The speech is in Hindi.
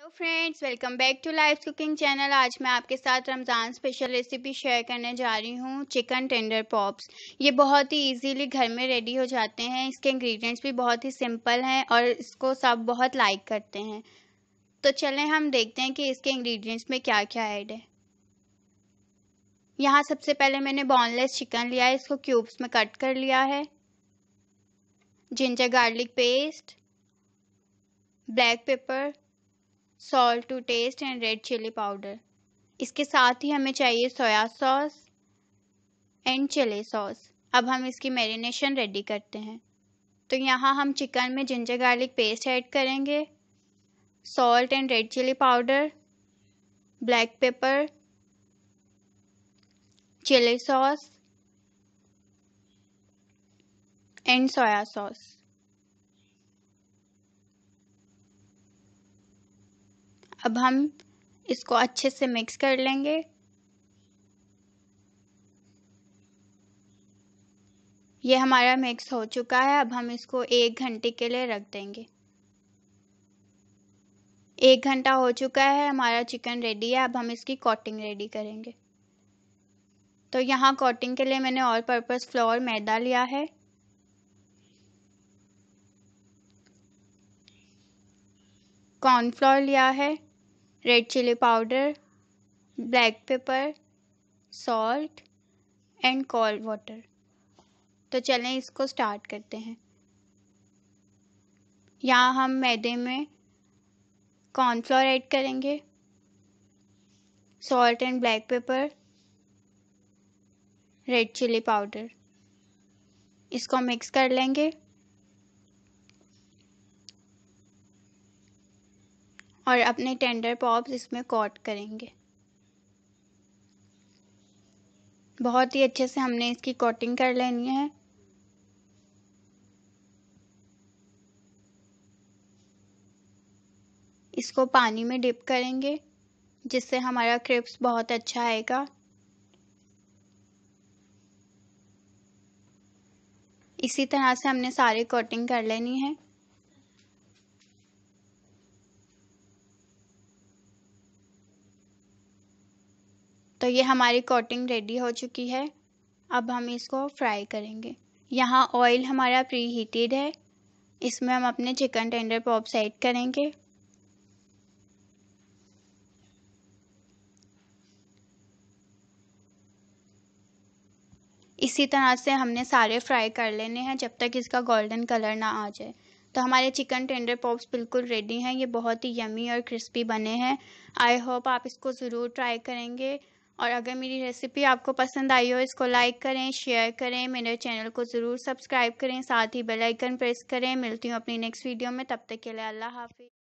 hello friends welcome back to life cooking channel आज मैं आपके साथ रमज़ान स्पेशल रेसिपी शेयर करने जा रही हूँ चिकन टेंडर पॉप्स ये बहुत ही इजीली घर में रेडी हो जाते हैं इसके इंग्रेडिएंट्स भी बहुत ही सिंपल हैं और इसको सब बहुत लाइक करते हैं तो चलें हम देखते हैं कि इसके इंग्रेडिएंट्स में क्या क्या ऐड है यहाँ सबसे पहले मैंने बोनलेस चिकन लिया है इसको क्यूब्स में कट कर लिया है ginger garlic paste black pepper salt to taste and red chilli powder इसके साथ ही हमें चाहिए soya sauce and chilli sauce अब हम इसकी मैरिनेशन रेडी करते हैं तो यहाँ हम चिकन में जिंजर गार्लिक पेस्ट ऐड करेंगे salt and red chilli powder black pepper chilli sauce and soya sauce अब हम इसको अच्छे से मिक्स कर लेंगे ये हमारा मिक्स हो चुका है अब हम इसको एक घंटे के लिए रख देंगे एक घंटा हो चुका है हमारा चिकन रेडी है अब हम इसकी कोटिंग रेडी करेंगे तो यहाँ कोटिंग के लिए मैंने ऑल पर्पज़ फ्लोर मैदा लिया है कॉर्नफ्लोर लिया है red chilli powder black pepper salt and cold water तो चलें इसको स्टार्ट करते हैं यहाँ हम मैदे में कॉर्नफ्लोर ऐड करेंगे salt and black pepper red chilli powder इसको मिक्स कर लेंगे और अपने टेंडर पॉप्स इसमें कॉट करेंगे बहुत ही अच्छे से हमने इसकी कोटिंग कर लेनी है इसको पानी में डिप करेंगे जिससे हमारा क्रिप्स बहुत अच्छा आएगा इसी तरह से हमने सारे कोटिंग कर लेनी है तो ये हमारी कोटिंग रेडी हो चुकी है अब हम इसको फ्राई करेंगे यहाँ ऑयल हमारा प्री हीटेड है इसमें हम अपने चिकन टेंडर पॉप्स ऐड करेंगे इसी तरह से हमने सारे फ्राई कर लेने हैं जब तक इसका गोल्डन कलर ना आ जाए तो हमारे चिकन टेंडर पॉप्स बिल्कुल रेडी हैं ये बहुत ही यमी और क्रिस्पी बने हैं आई होप आप इसको ज़रूर ट्राई करेंगे और अगर मेरी रेसिपी आपको पसंद आई हो इसको लाइक करें शेयर करें मेरे चैनल को ज़रूर सब्सक्राइब करें साथ ही बेल आइकन प्रेस करें मिलती हूँ अपनी नेक्स्ट वीडियो में तब तक के लिए अल्लाह हाफिज़